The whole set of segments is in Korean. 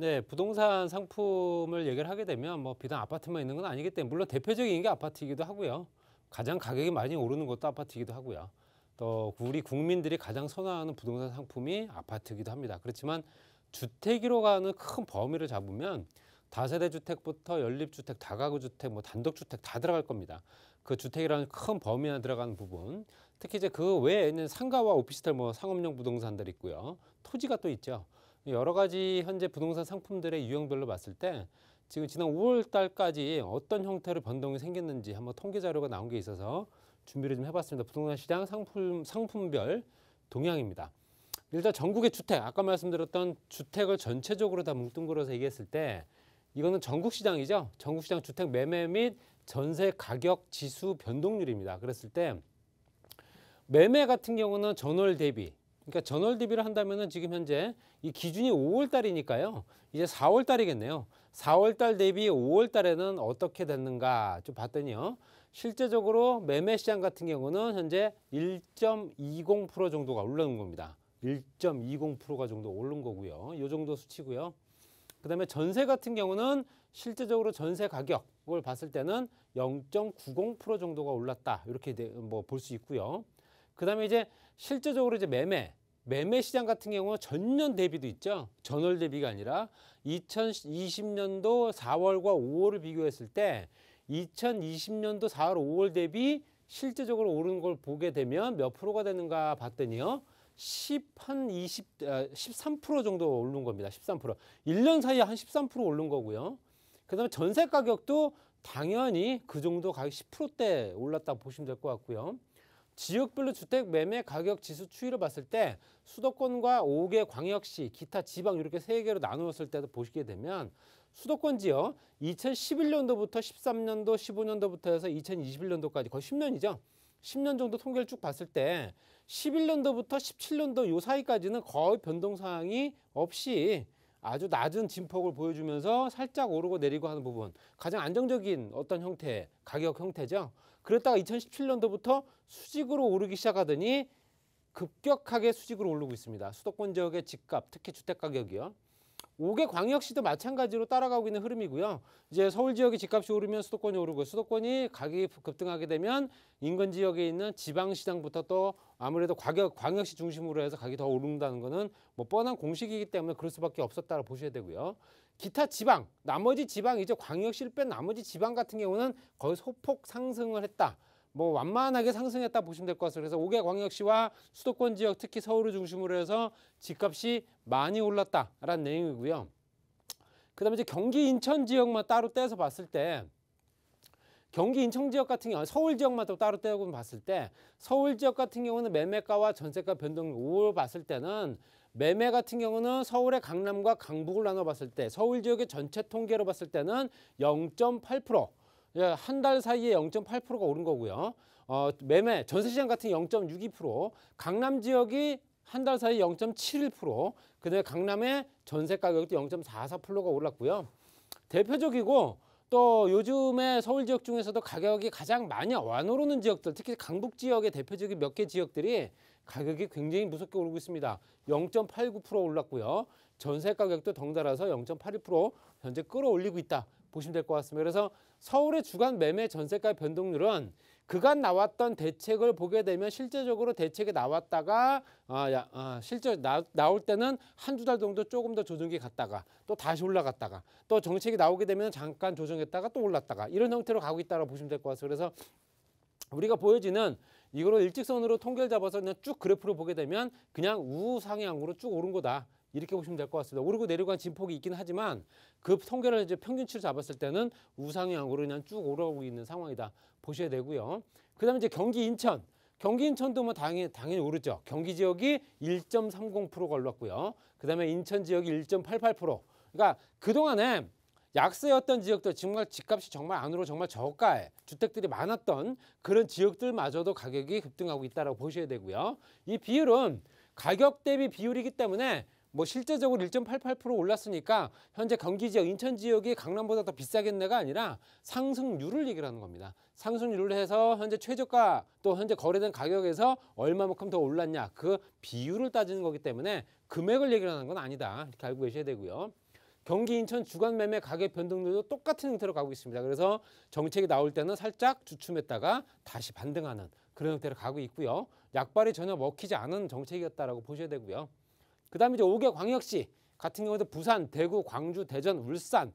네, 부동산 상품을 얘기를 하게 되면 뭐 비단 아파트만 있는 건 아니기 때문에 물론 대표적인 게 아파트이기도 하고요. 가장 가격이 많이 오르는 것도 아파트이기도 하고요. 또 우리 국민들이 가장 선호하는 부동산 상품이 아파트이기도 합니다. 그렇지만 주택으로 가는 큰 범위를 잡으면 다세대 주택부터 연립 주택, 다가구 주택, 뭐 단독 주택 다 들어갈 겁니다. 그 주택이라는 큰 범위 안에 들어가는 부분, 특히 이제 그 외에는 있 상가와 오피스텔, 뭐 상업용 부동산들 있고요, 토지가 또 있죠. 여러 가지 현재 부동산 상품들의 유형별로 봤을 때 지금 지난 5월 달까지 어떤 형태로 변동이 생겼는지 한번 통계 자료가 나온 게 있어서 준비를 좀 해봤습니다. 부동산 시장 상품, 상품별 동향입니다. 일단 전국의 주택, 아까 말씀드렸던 주택을 전체적으로 다 뭉뚱그려서 얘기했을 때 이거는 전국 시장이죠. 전국 시장 주택 매매 및 전세 가격 지수 변동률입니다. 그랬을 때 매매 같은 경우는 전월 대비 그러니까 전월 대비를 한다면 지금 현재 이 기준이 5월 달이니까요. 이제 4월 달이겠네요. 4월 달 대비 5월 달에는 어떻게 됐는가 좀 봤더니요. 실제적으로 매매 시장 같은 경우는 현재 1.20% 정도가 올라온 겁니다. 1.20%가 정도 오른 거고요. 이 정도 수치고요. 그다음에 전세 같은 경우는 실제적으로 전세 가격을 봤을 때는 0.90% 정도가 올랐다 이렇게 뭐 볼 수 있고요. 그다음에 이제 실제적으로 이제 매매 매매 시장 같은 경우 전년 대비도 있죠. 전월 대비가 아니라 2020년도 4월과 5월을 비교했을 때 2020년도 4월, 5월 대비 실제적으로 오른 걸 보게 되면 몇 프로가 되는가 봤더니요. 10 한 20, 13% 정도 오른 겁니다. 13%. 1년 사이에 한 13% 오른 거고요. 그다음에 전세 가격도 당연히 그 정도 가격 10%대 올랐다 고 보시면 될 것 같고요. 지역별로 주택 매매 가격 지수 추이를 봤을 때 수도권과 5개 광역시, 기타 지방 이렇게 세개로 나누었을 때도 보시게 되면 수도권 지역 2011년도부터 13년도, 15년도부터 해서 2021년도까지 거의 10년이죠. 10년 정도 통계를 쭉 봤을 때 11년도부터 17년도 요 사이까지는 거의 변동 사항이 없이 아주 낮은 진폭을 보여주면서 살짝 오르고 내리고 하는 부분 가장 안정적인 어떤 형태, 가격 형태죠. 그랬다가 2017년도부터 수직으로 오르기 시작하더니 급격하게 수직으로 오르고 있습니다. 수도권 지역의 집값, 특히 주택 가격이요. 5개 광역시도 마찬가지로 따라가고 있는 흐름이고요. 이제 서울 지역의 집값이 오르면 수도권이 오르고 수도권이 가격이 급등하게 되면 인근 지역에 있는 지방시장부터 또 아무래도 광역, 광역시 중심으로 해서 가격이 더 오른다는 거는 뭐 뻔한 공식이기 때문에 그럴 수밖에 없었다고 보셔야 되고요. 기타 지방, 나머지 지방이제 광역시를 뺀 나머지 지방 같은 경우는 거의 소폭 상승을 했다. 뭐 완만하게 상승했다 보시면 될 것 같습니다. 그래서 5개 광역시와 수도권 지역 특히 서울을 중심으로 해서 집값이 많이 올랐다라는 내용이고요. 그다음에 이제 경기 인천 지역만 따로 떼서 봤을 때 경기 인천 지역 같은 경우 서울 지역만 또 따로 떼고 봤을 때 서울 지역 같은 경우는 매매가와 전세가 변동률 5월 봤을 때는 매매 같은 경우는 서울의 강남과 강북을 나눠 봤을 때 서울 지역의 전체 통계로 봤을 때는 0.8%한달 예, 사이에 0.8%가 오른 거고요. 어, 매매, 전세시장 같은 0.62%, 강남 지역이 한 달 사이 0.71%, 그다음에 강남의 전세 가격도 0.44%가 올랐고요. 대표적이고 또 요즘에 서울 지역 중에서도 가격이 가장 많이 완오르는 지역들, 특히 강북 지역의 대표적인 몇 개 지역들이 가격이 굉장히 무섭게 오르고 있습니다. 0.89% 올랐고요. 전세 가격도 덩달아서 0.82% 현재 끌어올리고 있다. 보시면 될 것 같습니다. 그래서 서울의 주간 매매 전세가 변동률은 그간 나왔던 대책을 보게 되면 실제적으로 대책이 나왔다가 아, 야, 아, 실제 나, 나올 때는 한두 달 정도 조금 더 조정기 갔다가 또 다시 올라갔다가 또 정책이 나오게 되면 잠깐 조정했다가 또 올랐다가 이런 형태로 가고 있다고 보시면 될 것 같습니다. 그래서 우리가 보여지는 이거를 일직선으로 통계를 잡아서 그냥 쭉 그래프로 보게 되면 그냥 우상향으로 쭉 오른 거다. 이렇게 보시면 될 것 같습니다. 오르고 내려간 진폭이 있긴 하지만 그 통계를 이제 평균치로 잡았을 때는 우상향으로 그냥 쭉 오르고 있는 상황이다. 보셔야 되고요. 그 다음에 이제 경기 인천. 경기 인천도 뭐 당연히, 당연히 오르죠. 경기 지역이 1.30% 걸렸고요. 그 다음에 인천 지역이 1.88%. 그러니까 그동안에 약세였던 지역들 정말 집값이 정말 안으로 정말 저가에 주택들이 많았던 그런 지역들마저도 가격이 급등하고 있다라고 보셔야 되고요. 이 비율은 가격 대비 비율이기 때문에 뭐 실제적으로 1.88% 올랐으니까 현재 경기 지역 인천 지역이 강남보다 더 비싸겠네가 아니라 상승률을 얘기를 하는 겁니다. 상승률을 해서 현재 최저가 또 현재 거래된 가격에서 얼마만큼 더 올랐냐 그 비율을 따지는 거기 때문에 금액을 얘기를 하는 건 아니다 이렇게 알고 계셔야 되고요. 경기 인천 주간 매매 가격 변동률도 똑같은 형태로 가고 있습니다. 그래서 정책이 나올 때는 살짝 주춤했다가 다시 반등하는 그런 형태로 가고 있고요. 약발이 전혀 먹히지 않은 정책이었다라고 보셔야 되고요. 그다음에 이제 5개 광역시 같은 경우도 부산, 대구, 광주, 대전, 울산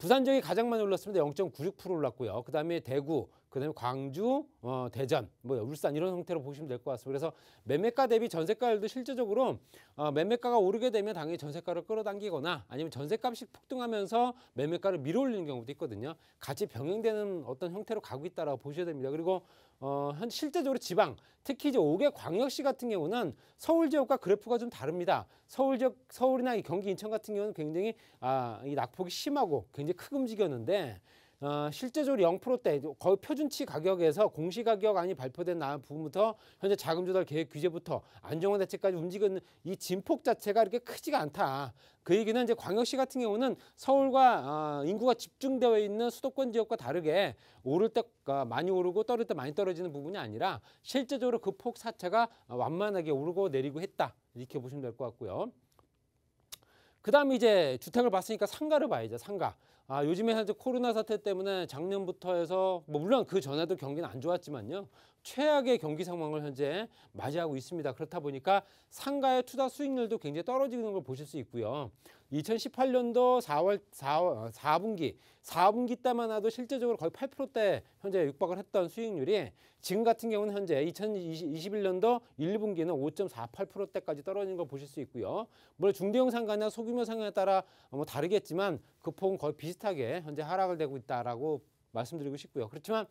부산 지역이 가장 많이 올랐습니다. 0.96% 올랐고요. 그다음에 대구, 그다음에 광주, 어, 대전, 뭐 울산 이런 형태로 보시면 될 것 같습니다. 그래서 매매가 대비 전세가율도 실제적으로 어, 매매가가 오르게 되면 당연히 전세가를 끌어당기거나 아니면 전세값이 폭등하면서 매매가를 밀어올리는 경우도 있거든요. 같이 병행되는 어떤 형태로 가고 있다라고 보셔야 됩니다. 그리고 어, 현 실제적으로 지방, 특히 이제 5개 광역시 같은 경우는 서울 지역과 그래프가 좀 다릅니다. 서울 지역, 서울이나 경기, 인천 같은 경우는 굉장히 아, 이 낙폭이 심하고 굉장히 크움직였는데 어, 실제적으로 0%대 거의 표준치 가격에서 공시가격안이 발표된 날 부분부터 현재 자금조달 계획 규제부터 안정화 대책까지 움직이는 이 진폭 자체가 이렇게 크지가 않다. 그 얘기는 이제 광역시 같은 경우는 서울과 어, 인구가 집중되어 있는 수도권 지역과 다르게 오를 때가 어, 많이 오르고 떨어질 때 많이 떨어지는 부분이 아니라 실제적으로 그 폭 사차가 완만하게 오르고 내리고 했다. 이렇게 보시면 될 것 같고요. 그다음에 이제 주택을 봤으니까 상가를 봐야죠. 상가. 아, 요즘에 사실 코로나 사태 때문에 작년부터 해서 뭐 물론 그 전에도 경기는 안 좋았지만요. 최악의 경기 상황을 현재 맞이하고 있습니다. 그렇다 보니까 상가의 투자 수익률도 굉장히 떨어지는 걸 보실 수 있고요. 2018년도 4월 4 4분기 어, 4분기 때만 해도 실제적으로 거의 8%대 현재 육박을 했던 수익률이 지금 같은 경우는 현재 2021년도 1, 분기는 5.48%대까지 떨어진 걸 보실 수 있고요. 물론 중대형 상가나 소규모 상가에 따라 뭐 다르겠지만 그 폭은 거의 비슷하게 현재 하락을 되고 있다라고 말씀드리고 싶고요. 그렇지만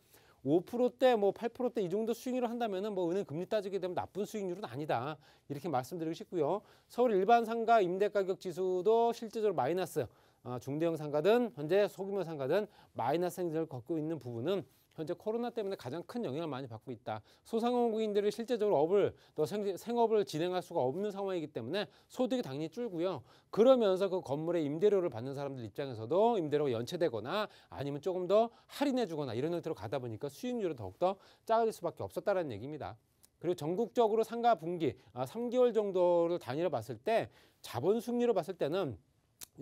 5%대 뭐 8%대 이 정도 수익률을 한다면은 뭐 은행 금리 따지게 되면 나쁜 수익률은 아니다. 이렇게 말씀드리고 싶고요. 서울 일반 상가 임대 가격 지수도 실제적으로 마이너스 아, 중대형 상가든 현재 소규모 상가든 마이너스 행진을 걷고 있는 부분은 현재 코로나 때문에 가장 큰 영향을 많이 받고 있다. 소상공인들이 실제적으로 업을 또 생, 업을 진행할 수가 없는 상황이기 때문에 소득이 당연히 줄고요. 그러면서 그 건물의 임대료를 받는 사람들 입장에서도 임대료가 연체되거나 아니면 조금 더 할인해주거나 이런 형태로 가다 보니까 수익률은 더욱더 작아질 수밖에 없었다는 얘기입니다. 그리고 전국적으로 상가 분기 3개월 아, 정도를 단위로 봤을 때 자본 승리로 봤을 때는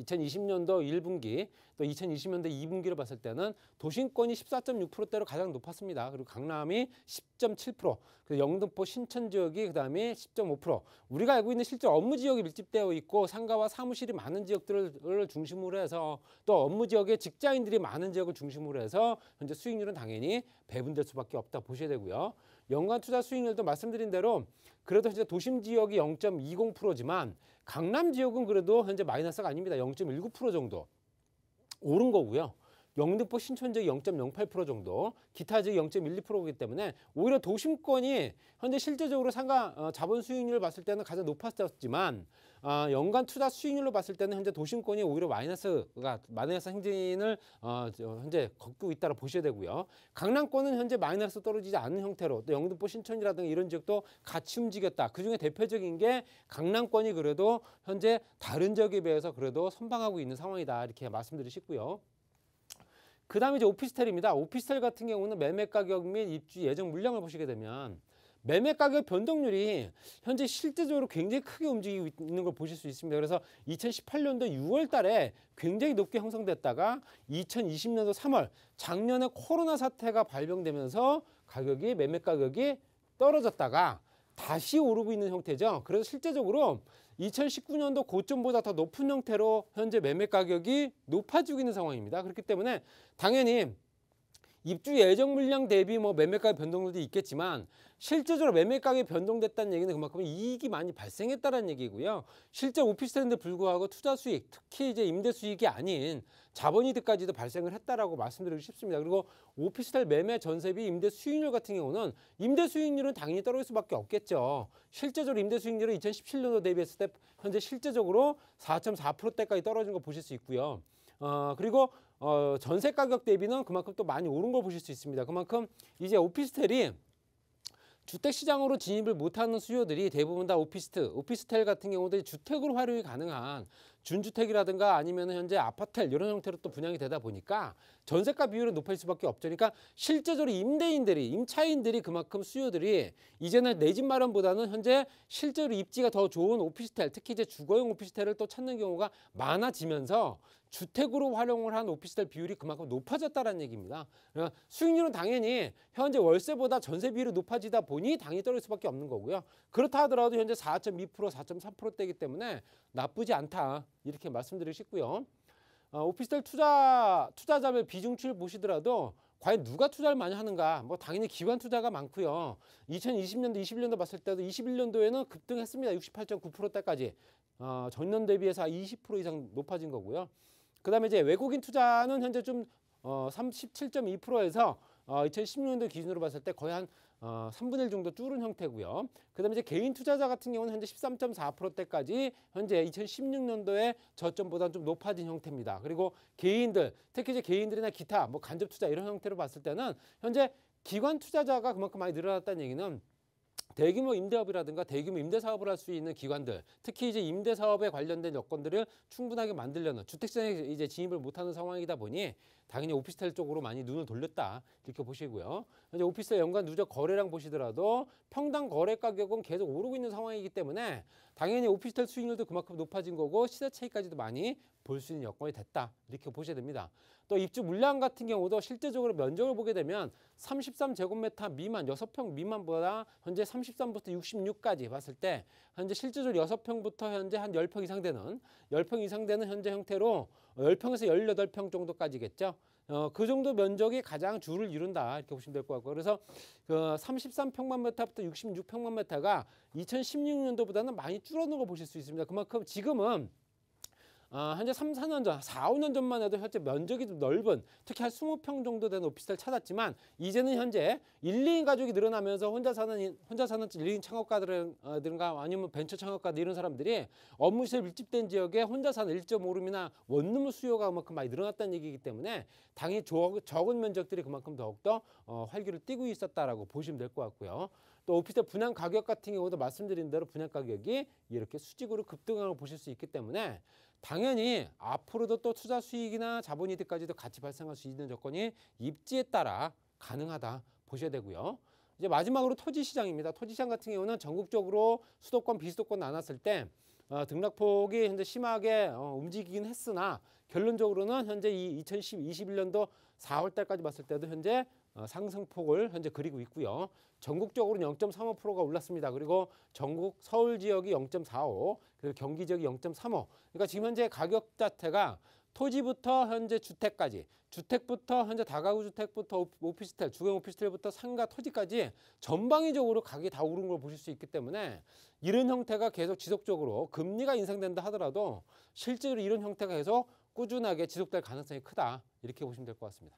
2020년도 1분기 또 2020년도 2분기를 봤을 때는 도심권이 14.6%대로 가장 높았습니다. 그리고 강남이 10.7%, 그리고 영등포 신천 지역이 그다음에 10.5%. 우리가 알고 있는 실제 업무 지역이 밀집되어 있고 상가와 사무실이 많은 지역들을 중심으로 해서 또 업무 지역에 직장인들이 많은 지역을 중심으로 해서 현재 수익률은 당연히 배분될 수밖에 없다 보셔야 되고요. 연간 투자 수익률도 말씀드린 대로 그래도 현재 도심 지역이 0.20%지만 강남 지역은 그래도 현재 마이너스가 아닙니다. 0.19% 정도 오른 거고요. 영등포 신촌 지역 0.08% 정도, 기타 지역 0.12%이기 때문에 오히려 도심권이 현재 실제적으로 상가 어, 자본 수익률을 봤을 때는 가장 높았었지만 어, 연간 투자 수익률로 봤을 때는 현재 도심권이 오히려 마이너스가 마이너스 행진을 어, 현재 걷고 있다고 보셔야 되고요. 강남권은 현재 마이너스 떨어지지 않은 형태로 또 영등포 신촌이라든가 이런 지역도 같이 움직였다. 그중에 대표적인 게 강남권이 그래도 현재 다른 지역에 비해서 그래도 선방하고 있는 상황이다 이렇게 말씀드리고 싶고요. 그 다음에 이제 오피스텔입니다. 오피스텔 같은 경우는 매매 가격 및 입주 예정 물량을 보시게 되면 매매 가격 변동률이 현재 실제적으로 굉장히 크게 움직이고 있는 걸 보실 수 있습니다. 그래서 2018년도 6월 달에 굉장히 높게 형성됐다가 2020년도 3월 작년에 코로나 사태가 발병되면서 가격이 매매 가격이 떨어졌다가 다시 오르고 있는 형태죠. 그래서 실제적으로 2019년도 고점보다 더 높은 형태로 현재 매매 가격이 높아지고 있는 상황입니다. 그렇기 때문에 당연히 입주 예정 물량 대비 뭐 매매가의 변동률도 있겠지만 실제적으로 매매가격이 변동됐다는 얘기는 그만큼 이익이 많이 발생했다는 얘기고요. 실제 오피스텔인데 불구하고 투자 수익, 특히 이제 임대 수익이 아닌 자본이득까지도 발생을 했다라고 말씀드리고 싶습니다. 그리고 오피스텔 매매 전세비 임대 수익률 같은 경우는 임대 수익률은 당연히 떨어질 수밖에 없겠죠. 실제적으로 임대 수익률은 2017년도 대비했을 때 현재 실제적으로 4.4%대까지 떨어진 거 보실 수 있고요. 어, 그리고 어, 전세 가격 대비는 그만큼 또 많이 오른 걸 보실 수 있습니다. 그만큼 이제 오피스텔이 주택시장으로 진입을 못하는 수요들이 대부분 다 오피스텔, 오피스텔 같은 경우도 주택으로 활용이 가능한 준주택이라든가 아니면 현재 아파텔 이런 형태로 또 분양이 되다 보니까 전세가 비율이 높아질 수밖에 없죠. 그러니까 실제적으로 임대인들이 임차인들이 그만큼 수요들이 이제는 내 집 마련보다는 현재 실제로 입지가 더 좋은 오피스텔 특히 이제 주거용 오피스텔을 또 찾는 경우가 많아지면서 주택으로 활용을 한 오피스텔 비율이 그만큼 높아졌다는 얘기입니다. 그러니까 수익률은 당연히 현재 월세보다 전세 비율이 높아지다 보니 당연히 떨어질 수밖에 없는 거고요. 그렇다 하더라도 현재 4.2% 4.3%대이기 때문에 나쁘지 않다. 이렇게 말씀드리고 싶고요. 어, 오피스텔 투자 투자자의 비중치를 보시더라도 과연 누가 투자를 많이 하는가? 뭐 당연히 기관 투자가 많고요. 2020년도, 21년도 봤을 때도 21년도에는 급등했습니다. 68.9%대까지 어, 전년 대비해서 20% 이상 높아진 거고요. 그다음에 이제 외국인 투자는 현재 좀 어, 37.2%에서 어, 2016년도 기준으로 봤을 때 거의 한 어, 3분의 1 정도 줄은 형태고요. 그다음에 이제 개인 투자자 같은 경우는 현재 13.4%대까지 현재 2016년도에 저점보다 는좀 높아진 형태입니다. 그리고 개인들, 특히 이제 개인들이나 기타 뭐 간접 투자 이런 형태로 봤을 때는 현재 기관 투자자가 그만큼 많이 늘어났다는 얘기는 대규모 임대업이라든가 대규모 임대사업을 할 수 있는 기관들 특히 이제 임대사업에 관련된 여건들을 충분하게 만들려는 주택시장에 이제 진입을 못하는 상황이다 보니 당연히 오피스텔 쪽으로 많이 눈을 돌렸다 이렇게 보시고요. 이제 오피스텔 연간 누적 거래량 보시더라도 평당 거래 가격은 계속 오르고 있는 상황이기 때문에 당연히 오피스텔 수익률도 그만큼 높아진 거고 시세 차이까지도 많이 볼 수 있는 여건이 됐다 이렇게 보셔야 됩니다. 또 입주 물량 같은 경우도 실제적으로 면적을 보게 되면 33제곱미터 미만, 6평 미만보다 현재 33부터 66까지 봤을 때 현재 실제적으로 6 평부터 현재 한1 0평 이상 되는 1 0평 이상 되는 현재 형태로 1 0평에서1 8평 정도까지겠죠. 어, 그 정도 면적이 가장 주를 이룬다 이렇게 보시면 될 것 같고 그래서 그 33평만 메타부터 66평만 메타가 2016년도보다는 많이 줄어드는 보실 수 있습니다. 그만큼 지금은 아, 현재 삼사 년 전, 사오 년 전만 해도 현재 면적이 좀 넓은 특히 한 스무 평 정도 된 오피스텔 찾았지만 이제는 현재 일, 이 인 가족이 늘어나면서 혼자 사는 혼자 사는 일, 이인 창업가들가 아니면 벤처 창업가들 이런 사람들이 업무 실설 밀집된 지역에 혼자 사는 일점오룸이나 원룸 수요가 그만큼 많이 늘어났다는 얘기이기 때문에 당연히 적은 면적들이 그만큼 더욱더 어, 활기를 띠고 있었다라고 보시면 될 것 같고요. 또 오피스텔 분양 가격 같은 경우도 말씀드린 대로 분양 가격이 이렇게 수직으로 급등하고 보실 수 있기 때문에 당연히 앞으로도 또 투자 수익이나 자본 이득까지도 같이 발생할 수 있는 조건이 입지에 따라 가능하다 보셔야 되고요. 이제 마지막으로 토지 시장입니다. 토지 시장 같은 경우는 전국적으로 수도권 비수도권 나눴을 때 어, 등락폭이 현재 심하게 어, 움직이긴 했으나 결론적으로는 현재 이 2021년도 4월 달까지 봤을 때도 현재 어, 상승폭을 현재 그리고 있고요. 전국적으로는 0.35%가 올랐습니다. 그리고 전국 서울 지역이 0.45, 그리고 경기 지역이 0.35. 그러니까 지금 현재 가격 자체가 토지부터 현재 주택까지, 주택부터 현재 다가구 주택부터 오피스텔, 주거 오피스텔부터 상가 토지까지 전방위적으로 가격이 다 오른 걸 보실 수 있기 때문에 이런 형태가 계속 지속적으로 금리가 인상된다 하더라도 실제로 이런 형태가 계속 꾸준하게 지속될 가능성이 크다. 이렇게 보시면 될 것 같습니다.